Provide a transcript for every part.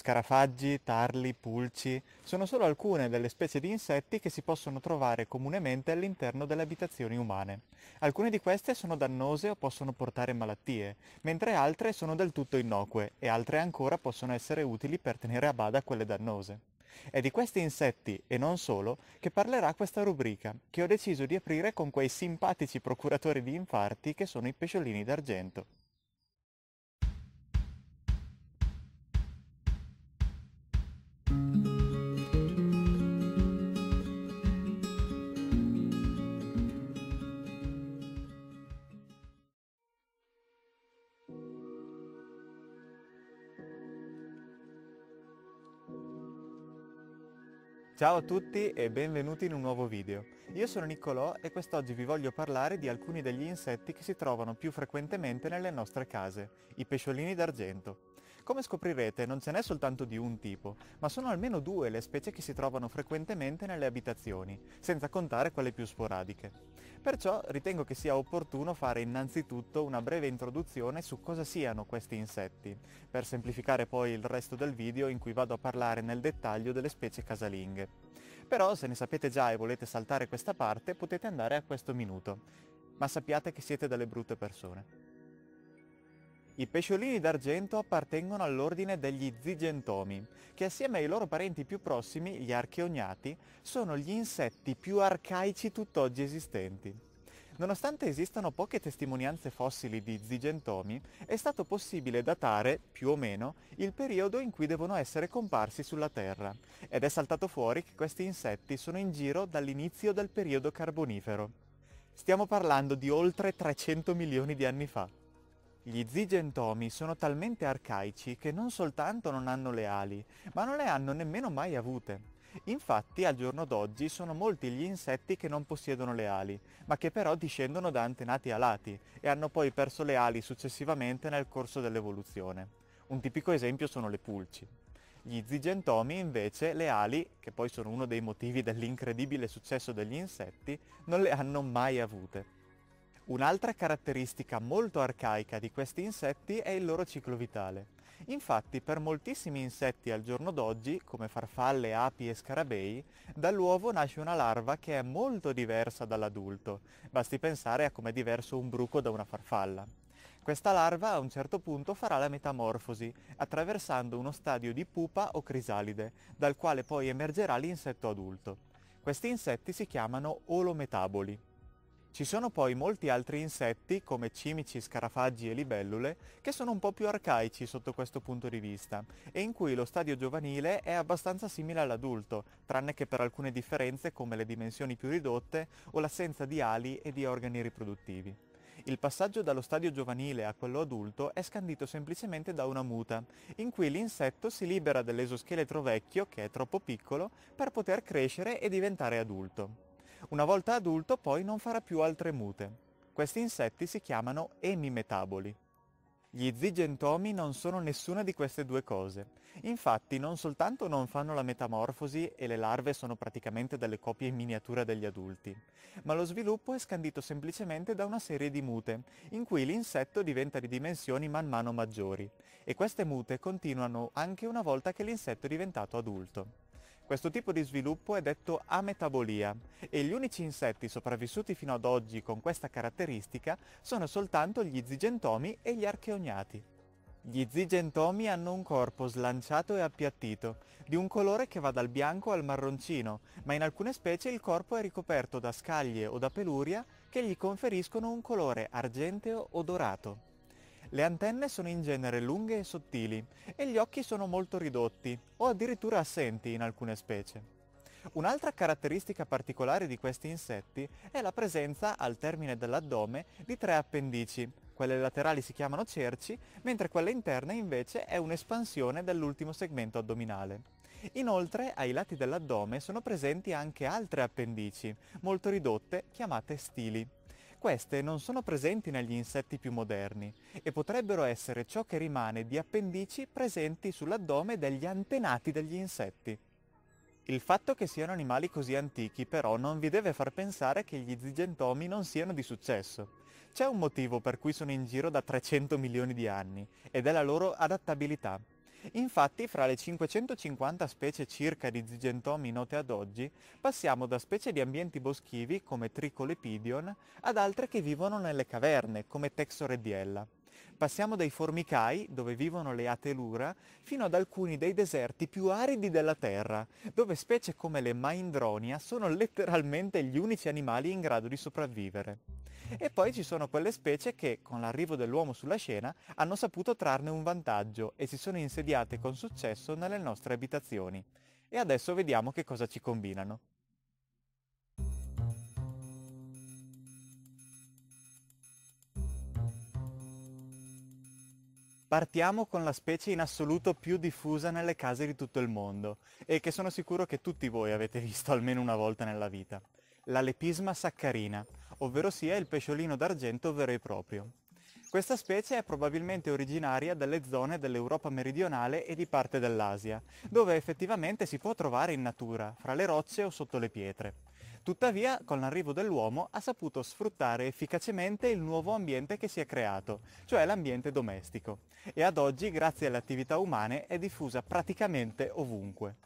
Scarafaggi, tarli, pulci sono solo alcune delle specie di insetti che si possono trovare comunemente all'interno delle abitazioni umane. Alcune di queste sono dannose o possono portare malattie, mentre altre sono del tutto innocue e altre ancora possono essere utili per tenere a bada quelle dannose. È di questi insetti, e non solo, che parlerà questa rubrica, che ho deciso di aprire con quei simpatici procuratori di infarti che sono i pesciolini d'argento. Ciao a tutti e benvenuti in un nuovo video. Io sono Niccolò e quest'oggi vi voglio parlare di alcuni degli insetti che si trovano più frequentemente nelle nostre case, i pesciolini d'argento. Come scoprirete non ce n'è soltanto di un tipo, ma sono almeno due le specie che si trovano frequentemente nelle abitazioni, senza contare quelle più sporadiche. Perciò ritengo che sia opportuno fare innanzitutto una breve introduzione su cosa siano questi insetti, per semplificare poi il resto del video in cui vado a parlare nel dettaglio delle specie casalinghe. Però se ne sapete già e volete saltare questa parte potete andare a questo minuto, ma sappiate che siete delle brutte persone. I pesciolini d'argento appartengono all'ordine degli zigentomi, che assieme ai loro parenti più prossimi, gli archeognati, sono gli insetti più arcaici tutt'oggi esistenti. Nonostante esistano poche testimonianze fossili di zigentomi, è stato possibile datare, più o meno, il periodo in cui devono essere comparsi sulla Terra, ed è saltato fuori che questi insetti sono in giro dall'inizio del periodo carbonifero. Stiamo parlando di oltre 300 milioni di anni fa. Gli zigentomi sono talmente arcaici che non soltanto non hanno le ali, ma non le hanno nemmeno mai avute. Infatti al giorno d'oggi sono molti gli insetti che non possiedono le ali, ma che però discendono da antenati alati e hanno poi perso le ali successivamente nel corso dell'evoluzione. Un tipico esempio sono le pulci. Gli zigentomi invece le ali, che poi sono uno dei motivi dell'incredibile successo degli insetti, non le hanno mai avute. Un'altra caratteristica molto arcaica di questi insetti è il loro ciclo vitale. Infatti per moltissimi insetti al giorno d'oggi, come farfalle, api e scarabei, dall'uovo nasce una larva che è molto diversa dall'adulto. Basti pensare a come è diverso un bruco da una farfalla. Questa larva a un certo punto farà la metamorfosi, attraversando uno stadio di pupa o crisalide, dal quale poi emergerà l'insetto adulto. Questi insetti si chiamano olometaboli. Ci sono poi molti altri insetti, come cimici, scarafaggi e libellule, che sono un po' più arcaici sotto questo punto di vista, e in cui lo stadio giovanile è abbastanza simile all'adulto, tranne che per alcune differenze come le dimensioni più ridotte o l'assenza di ali e di organi riproduttivi. Il passaggio dallo stadio giovanile a quello adulto è scandito semplicemente da una muta, in cui l'insetto si libera dell'esoscheletro vecchio, che è troppo piccolo, per poter crescere e diventare adulto. Una volta adulto poi non farà più altre mute. Questi insetti si chiamano emimetaboli. Gli zigentomi non sono nessuna di queste due cose. Infatti non soltanto non fanno la metamorfosi e le larve sono praticamente delle copie in miniatura degli adulti, ma lo sviluppo è scandito semplicemente da una serie di mute, in cui l'insetto diventa di dimensioni man mano maggiori, e queste mute continuano anche una volta che l'insetto è diventato adulto. Questo tipo di sviluppo è detto ametabolia e gli unici insetti sopravvissuti fino ad oggi con questa caratteristica sono soltanto gli zigentomi e gli archeognati. Gli zigentomi hanno un corpo slanciato e appiattito, di un colore che va dal bianco al marroncino, ma in alcune specie il corpo è ricoperto da scaglie o da peluria che gli conferiscono un colore argenteo o dorato. Le antenne sono in genere lunghe e sottili e gli occhi sono molto ridotti o addirittura assenti in alcune specie. Un'altra caratteristica particolare di questi insetti è la presenza, al termine dell'addome, di tre appendici. Quelle laterali si chiamano cerci, mentre quella interna invece è un'espansione dell'ultimo segmento addominale. Inoltre, ai lati dell'addome sono presenti anche altre appendici, molto ridotte, chiamate stili. Queste non sono presenti negli insetti più moderni e potrebbero essere ciò che rimane di appendici presenti sull'addome degli antenati degli insetti. Il fatto che siano animali così antichi però non vi deve far pensare che gli zigentomi non siano di successo. C'è un motivo per cui sono in giro da 300 milioni di anni ed è la loro adattabilità. Infatti, fra le 550 specie circa di zigentomi note ad oggi, passiamo da specie di ambienti boschivi come Tricolepidion ad altre che vivono nelle caverne come Texorediella. Passiamo dai formicai, dove vivono le atelura, fino ad alcuni dei deserti più aridi della Terra, dove specie come le maindronia sono letteralmente gli unici animali in grado di sopravvivere. E poi ci sono quelle specie che, con l'arrivo dell'uomo sulla scena, hanno saputo trarne un vantaggio e si sono insediate con successo nelle nostre abitazioni. E adesso vediamo che cosa ci combinano. Partiamo con la specie in assoluto più diffusa nelle case di tutto il mondo e che sono sicuro che tutti voi avete visto almeno una volta nella vita, la lepisma saccarina, ovvero sia il pesciolino d'argento vero e proprio. Questa specie è probabilmente originaria dalle zone dell'Europa meridionale e di parte dell'Asia, dove effettivamente si può trovare in natura, fra le rocce o sotto le pietre. Tuttavia, con l'arrivo dell'uomo ha saputo sfruttare efficacemente il nuovo ambiente che si è creato, cioè l'ambiente domestico, e ad oggi, grazie alle attività umane, è diffusa praticamente ovunque.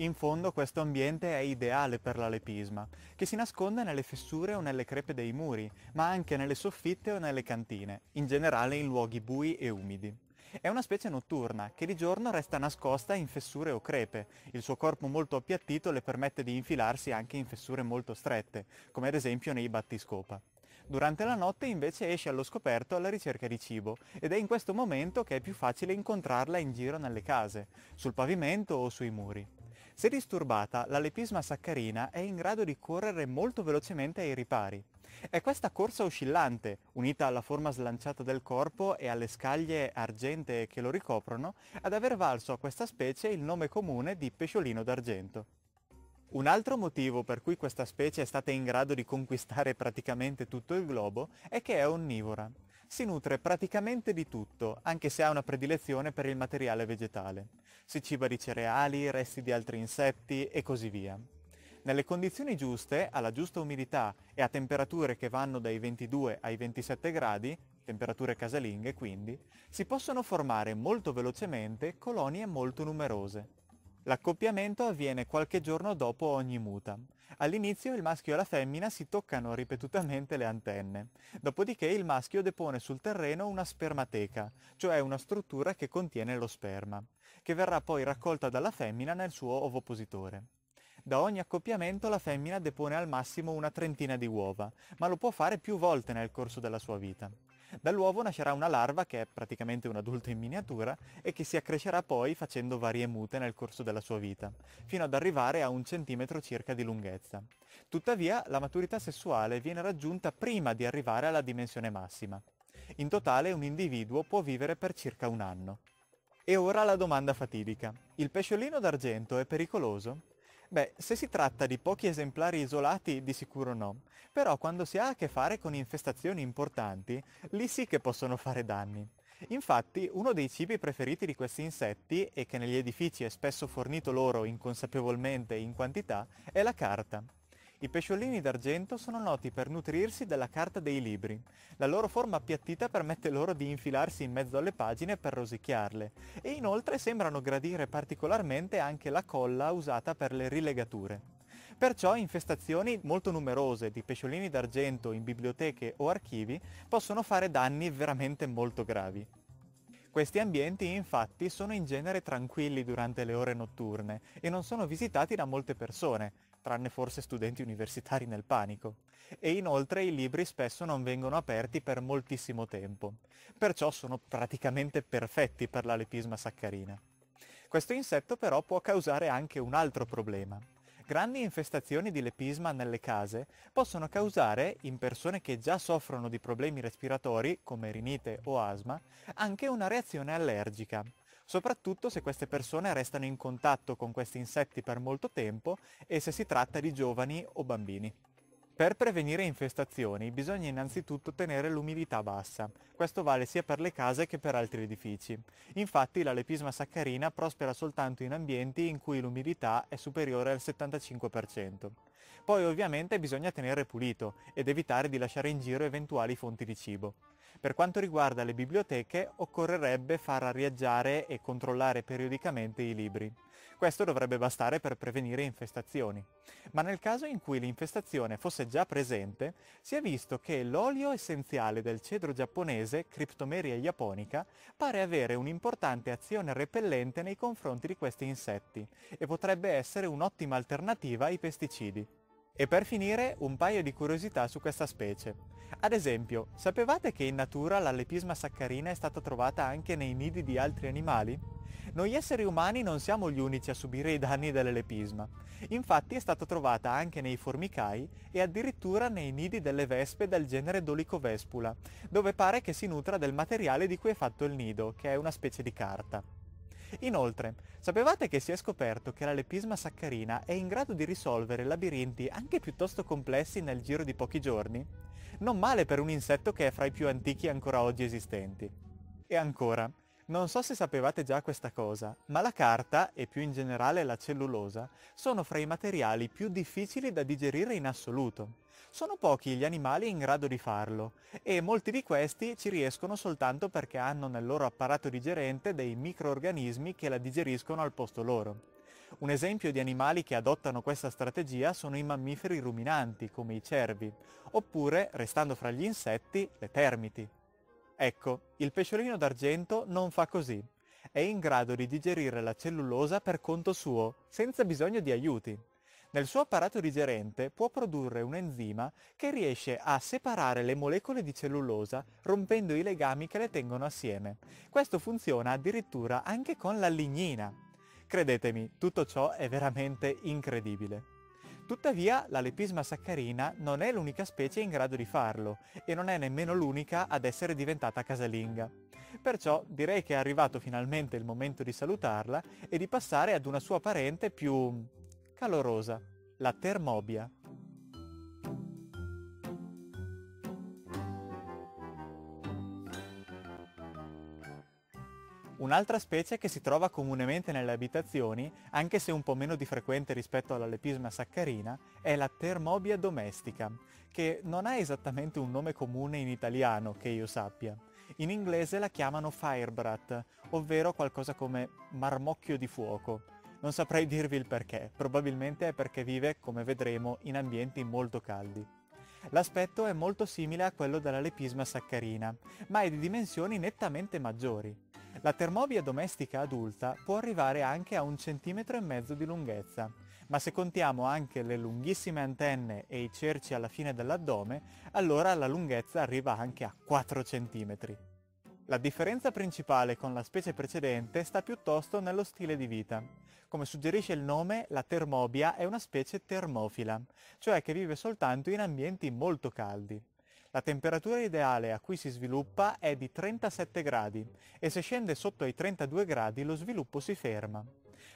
In fondo questo ambiente è ideale per l'alepisma, che si nasconde nelle fessure o nelle crepe dei muri, ma anche nelle soffitte o nelle cantine, in generale in luoghi bui e umidi. È una specie notturna che di giorno resta nascosta in fessure o crepe. Il suo corpo molto appiattito le permette di infilarsi anche in fessure molto strette, come ad esempio nei battiscopa. Durante la notte invece esce allo scoperto alla ricerca di cibo ed è in questo momento che è più facile incontrarla in giro nelle case, sul pavimento o sui muri. Se disturbata, la lepisma saccarina è in grado di correre molto velocemente ai ripari. È questa corsa oscillante, unita alla forma slanciata del corpo e alle scaglie argentee che lo ricoprono, ad aver valso a questa specie il nome comune di pesciolino d'argento. Un altro motivo per cui questa specie è stata in grado di conquistare praticamente tutto il globo è che è onnivora. Si nutre praticamente di tutto, anche se ha una predilezione per il materiale vegetale. Si ciba di cereali, resti di altri insetti e così via. Nelle condizioni giuste, alla giusta umidità e a temperature che vanno dai 22 ai 27 gradi, temperature casalinghe quindi, si possono formare molto velocemente colonie molto numerose. L'accoppiamento avviene qualche giorno dopo ogni muta, All'inizio il maschio e la femmina si toccano ripetutamente le antenne, dopodiché il maschio depone sul terreno una spermateca, cioè una struttura che contiene lo sperma, che verrà poi raccolta dalla femmina nel suo ovopositore. Da ogni accoppiamento la femmina depone al massimo una trentina di uova, ma lo può fare più volte nel corso della sua vita. Dall'uovo nascerà una larva che è praticamente un adulto in miniatura e che si accrescerà poi facendo varie mute nel corso della sua vita, fino ad arrivare a un centimetro circa di lunghezza. Tuttavia, la maturità sessuale viene raggiunta prima di arrivare alla dimensione massima. In totale un individuo può vivere per circa un anno. E ora la domanda fatidica. Il pesciolino d'argento è pericoloso? Beh, se si tratta di pochi esemplari isolati, di sicuro no. Però quando si ha a che fare con infestazioni importanti, lì sì che possono fare danni. Infatti, uno dei cibi preferiti di questi insetti, e che negli edifici è spesso fornito loro inconsapevolmente in quantità, è la carta. I pesciolini d'argento sono noti per nutrirsi della carta dei libri. La loro forma appiattita permette loro di infilarsi in mezzo alle pagine per rosicchiarle e inoltre sembrano gradire particolarmente anche la colla usata per le rilegature. Perciò infestazioni molto numerose di pesciolini d'argento in biblioteche o archivi possono fare danni veramente molto gravi. Questi ambienti infatti sono in genere tranquilli durante le ore notturne e non sono visitati da molte persone, tranne forse studenti universitari nel panico. E inoltre i libri spesso non vengono aperti per moltissimo tempo, perciò sono praticamente perfetti per la lepisma saccarina. Questo insetto però può causare anche un altro problema. Grandi infestazioni di lepisma nelle case possono causare, in persone che già soffrono di problemi respiratori, come rinite o asma, anche una reazione allergica, soprattutto se queste persone restano in contatto con questi insetti per molto tempo e se si tratta di giovani o bambini. Per prevenire infestazioni bisogna innanzitutto tenere l'umidità bassa. Questo vale sia per le case che per altri edifici. Infatti la lepisma saccarina prospera soltanto in ambienti in cui l'umidità è superiore al 75%. Poi ovviamente bisogna tenere pulito ed evitare di lasciare in giro eventuali fonti di cibo. Per quanto riguarda le biblioteche, occorrerebbe far arriaggiare e controllare periodicamente i libri. Questo dovrebbe bastare per prevenire infestazioni. Ma nel caso in cui l'infestazione fosse già presente, si è visto che l'olio essenziale del cedro giapponese, Cryptomeria japonica, pare avere un'importante azione repellente nei confronti di questi insetti e potrebbe essere un'ottima alternativa ai pesticidi. E per finire un paio di curiosità su questa specie. Ad esempio, sapevate che in natura la lepisma saccarina è stata trovata anche nei nidi di altri animali? Noi esseri umani non siamo gli unici a subire i danni dell'elepisma. Infatti è stata trovata anche nei formicai e addirittura nei nidi delle vespe del genere Dolicovespula, dove pare che si nutra del materiale di cui è fatto il nido, che è una specie di carta. Inoltre, sapevate che si è scoperto che la lepisma saccarina è in grado di risolvere labirinti anche piuttosto complessi nel giro di pochi giorni? Non male per un insetto che è fra i più antichi ancora oggi esistenti. E ancora, non so se sapevate già questa cosa, ma la carta, e più in generale la cellulosa, sono fra i materiali più difficili da digerire in assoluto. Sono pochi gli animali in grado di farlo, e molti di questi ci riescono soltanto perché hanno nel loro apparato digerente dei microorganismi che la digeriscono al posto loro. Un esempio di animali che adottano questa strategia sono i mammiferi ruminanti, come i cervi, oppure, restando fra gli insetti, le termiti. Ecco, il pesciolino d'argento non fa così. È in grado di digerire la cellulosa per conto suo, senza bisogno di aiuti. Nel suo apparato digerente può produrre un enzima che riesce a separare le molecole di cellulosa rompendo i legami che le tengono assieme. Questo funziona addirittura anche con la lignina. Credetemi, tutto ciò è veramente incredibile. Tuttavia la lepisma saccarina non è l'unica specie in grado di farlo e non è nemmeno l'unica ad essere diventata casalinga. Perciò direi che è arrivato finalmente il momento di salutarla e di passare ad una sua parente più calorosa, la termobia. Un'altra specie che si trova comunemente nelle abitazioni, anche se un po' meno di frequente rispetto alla lepisma saccarina, è la termobia domestica, che non ha esattamente un nome comune in italiano, che io sappia. In inglese la chiamano firebrat, ovvero qualcosa come marmocchio di fuoco. Non saprei dirvi il perché, probabilmente è perché vive, come vedremo, in ambienti molto caldi. L'aspetto è molto simile a quello della lepisma saccarina, ma è di dimensioni nettamente maggiori. La termobia domestica adulta può arrivare anche a un centimetro e mezzo di lunghezza, ma se contiamo anche le lunghissime antenne e i cerci alla fine dell'addome, allora la lunghezza arriva anche a 4 centimetri. La differenza principale con la specie precedente sta piuttosto nello stile di vita. Come suggerisce il nome, la termobia è una specie termofila, cioè che vive soltanto in ambienti molto caldi. La temperatura ideale a cui si sviluppa è di 37 gradi e se scende sotto ai 32 gradi lo sviluppo si ferma.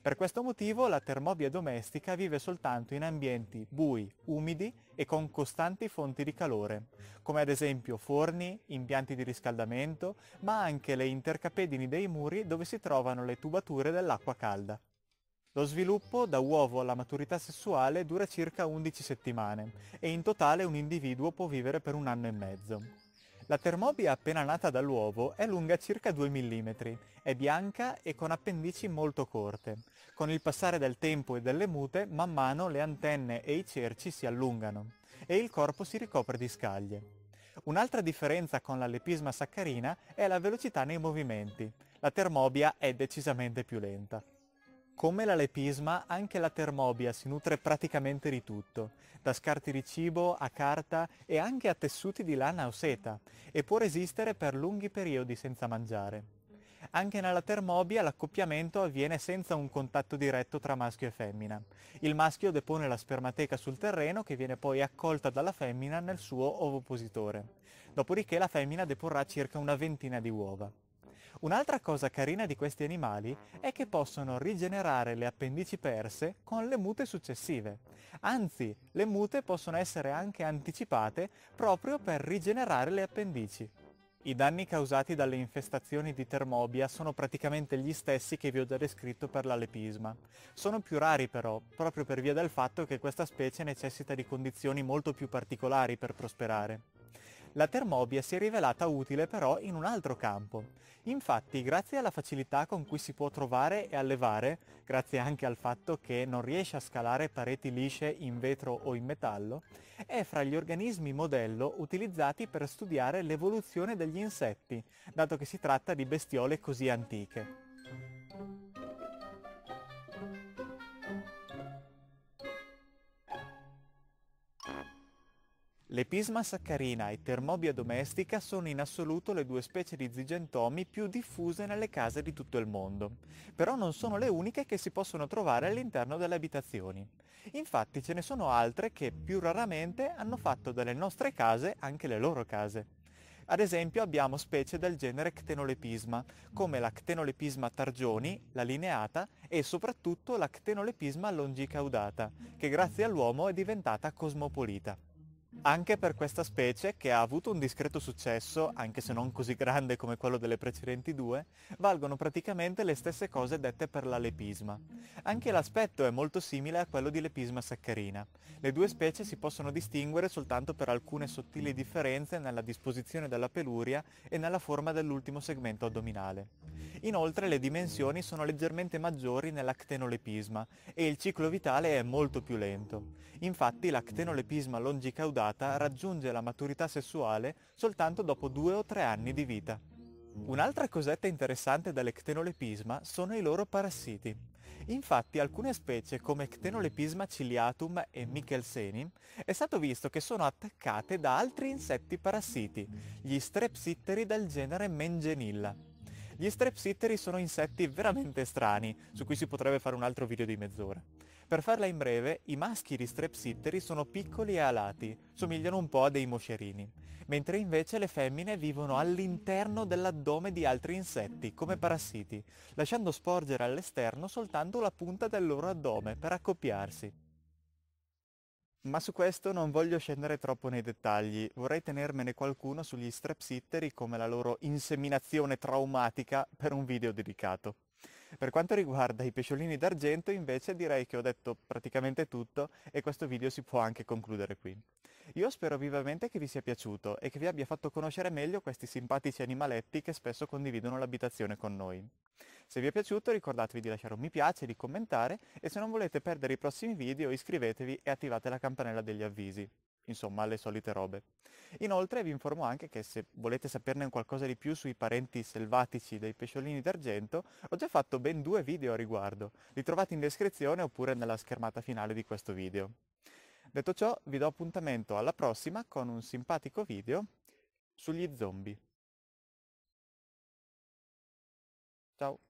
Per questo motivo la termobia domestica vive soltanto in ambienti bui, umidi e con costanti fonti di calore, come ad esempio forni, impianti di riscaldamento, ma anche le intercapedini dei muri dove si trovano le tubature dell'acqua calda. Lo sviluppo da uovo alla maturità sessuale dura circa 11 settimane e in totale un individuo può vivere per un anno e mezzo. La termobia appena nata dall'uovo è lunga circa 2 mm, è bianca e con appendici molto corte. Con il passare del tempo e delle mute, man mano le antenne e i cerci si allungano e il corpo si ricopre di scaglie. Un'altra differenza con la lepisma saccarina è la velocità nei movimenti. La termobia è decisamente più lenta. Come la lepisma, anche la termobia si nutre praticamente di tutto, da scarti di cibo a carta e anche a tessuti di lana o seta, e può resistere per lunghi periodi senza mangiare. Anche nella termobia l'accoppiamento avviene senza un contatto diretto tra maschio e femmina. Il maschio depone la spermateca sul terreno che viene poi accolta dalla femmina nel suo ovopositore. Dopodiché la femmina deporrà circa una ventina di uova. Un'altra cosa carina di questi animali è che possono rigenerare le appendici perse con le mute successive. Anzi, le mute possono essere anche anticipate proprio per rigenerare le appendici. I danni causati dalle infestazioni di termobia sono praticamente gli stessi che vi ho già descritto per l'alepisma. Sono più rari però, proprio per via del fatto che questa specie necessita di condizioni molto più particolari per prosperare. La termobia si è rivelata utile però in un altro campo. Infatti, grazie alla facilità con cui si può trovare e allevare, grazie anche al fatto che non riesce a scalare pareti lisce in vetro o in metallo, è fra gli organismi modello utilizzati per studiare l'evoluzione degli insetti, dato che si tratta di bestiole così antiche. L'episma saccarina e termobia domestica sono in assoluto le due specie di zigentomi più diffuse nelle case di tutto il mondo, però non sono le uniche che si possono trovare all'interno delle abitazioni. Infatti ce ne sono altre che più raramente hanno fatto dalle nostre case anche le loro case. Ad esempio abbiamo specie del genere ctenolepisma, come la ctenolepisma targioni, la lineata, e soprattutto la ctenolepisma longicaudata, che grazie all'uomo è diventata cosmopolita anche per questa specie che ha avuto un discreto successo, anche se non così grande come quello delle precedenti due, valgono praticamente le stesse cose dette per la lepisma. Anche l'aspetto è molto simile a quello di lepisma saccarina. Le due specie si possono distinguere soltanto per alcune sottili differenze nella disposizione della peluria e nella forma dell'ultimo segmento addominale. Inoltre le dimensioni sono leggermente maggiori nell'actenolepisma e il ciclo vitale è molto più lento. Infatti l'actenolepisma longicaudata sessuata raggiunge la maturità sessuale soltanto dopo due o tre anni di vita. Un'altra cosetta interessante dall'ectenolepisma sono i loro parassiti. Infatti alcune specie come Ctenolepisma ciliatum e Michelseni è stato visto che sono attaccate da altri insetti parassiti, gli strepsitteri del genere Mengenilla. Gli strepsitteri sono insetti veramente strani, su cui si potrebbe fare un altro video di mezz'ora. Per farla in breve, i maschi di strepsitteri sono piccoli e alati, somigliano un po' a dei moscerini, mentre invece le femmine vivono all'interno dell'addome di altri insetti, come parassiti, lasciando sporgere all'esterno soltanto la punta del loro addome per accoppiarsi. Ma su questo non voglio scendere troppo nei dettagli, vorrei tenermene qualcuno sugli strepsitteri come la loro inseminazione traumatica per un video dedicato. Per quanto riguarda i pesciolini d'argento invece direi che ho detto praticamente tutto e questo video si può anche concludere qui. Io spero vivamente che vi sia piaciuto e che vi abbia fatto conoscere meglio questi simpatici animaletti che spesso condividono l'abitazione con noi. Se vi è piaciuto ricordatevi di lasciare un mi piace, di commentare e se non volete perdere i prossimi video iscrivetevi e attivate la campanella degli avvisi insomma le solite robe. Inoltre vi informo anche che se volete saperne qualcosa di più sui parenti selvatici dei pesciolini d'argento, ho già fatto ben due video a riguardo, li trovate in descrizione oppure nella schermata finale di questo video. Detto ciò, vi do appuntamento alla prossima con un simpatico video sugli zombie. Ciao!